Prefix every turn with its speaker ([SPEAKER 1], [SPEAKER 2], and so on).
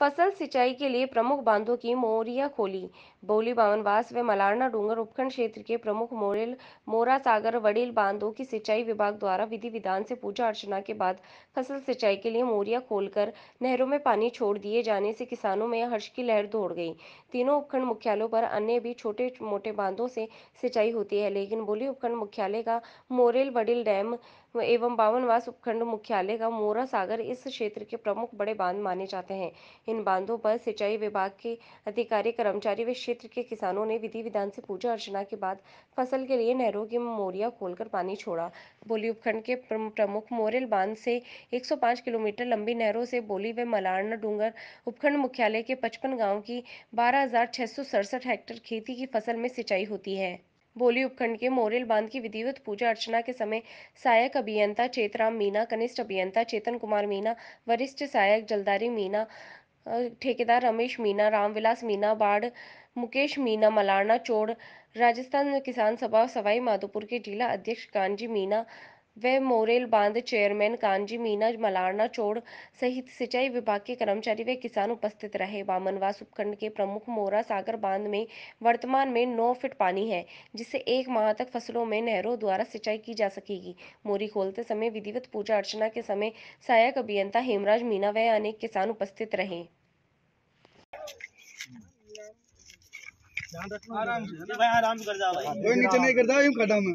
[SPEAKER 1] फसल सिंचाई के लिए प्रमुख बांधों की मोरिया खोली बोली बावनवास व मलारना डूंगर उपखंड क्षेत्र के प्रमुख मोरेल मोरा सागर वड़ील बांधों की सिंचाई विभाग द्वारा विधि विधान से पूजा अर्चना के बाद फसल सिंचाई के लिए मोरिया खोलकर नहरों में पानी छोड़ दिए जाने से किसानों में हर्ष की लहर दौड़ गई तीनों उपखंड मुख्यालयों पर अन्य भी छोटे मोटे बांधों से सिंचाई होती है लेकिन बोली उपखंड मुख्यालय का मोरेल वडील डैम एवं बावनवास उपखंड मुख्यालय का मोरा सागर इस क्षेत्र के प्रमुख बड़े बांध माने जाते हैं इन बांधों पर सिंचाई विभाग के अधिकारी कर्मचारी व क्षेत्र के किसानों ने विधि विधान से पूजा अर्चना के बाद फसल के लिए नहरों की मोरिया खोलकर पानी छोड़ा बोली उपखंड के प्रमुख मोरेल बांध से एक किलोमीटर लंबी नहरों से बोली व मलारना डूंगर उपखंड मुख्यालय के पचपन गाँव की बारह हेक्टेयर खेती की फसल में सिंचाई होती है बोली उपखंड के मोरेल बांध की विधिवत पूजा अर्चना के समय सहायक अभियंता चेतराम मीना कनिष्ठ अभियंता चेतन कुमार मीना वरिष्ठ सहायक जलदारी मीना ठेकेदार रमेश मीना रामविलास मीना बाढ़ मुकेश मीना मलारना चोड़ राजस्थान किसान सभा सवाई माधोपुर के जिला अध्यक्ष कांजी मीना वे मोरेल बांध चेयरमैन कांजी मीना मलारना चोड़ सहित सिंचाई विभाग के कर्मचारी व किसान उपस्थित रहे वामनवास उपखंड के प्रमुख मोरा सागर बांध में वर्तमान में नौ फीट पानी है जिससे एक माह तक फसलों में नहरों द्वारा सिंचाई की जा सकेगी मोरी खोलते समय विधिवत पूजा अर्चना के समय सहायक अभियंता हेमराज मीना व अनेक किसान उपस्थित रहे आराम से भाई आराम कर जा भाई कोई नीचे नहीं करता हम कदम में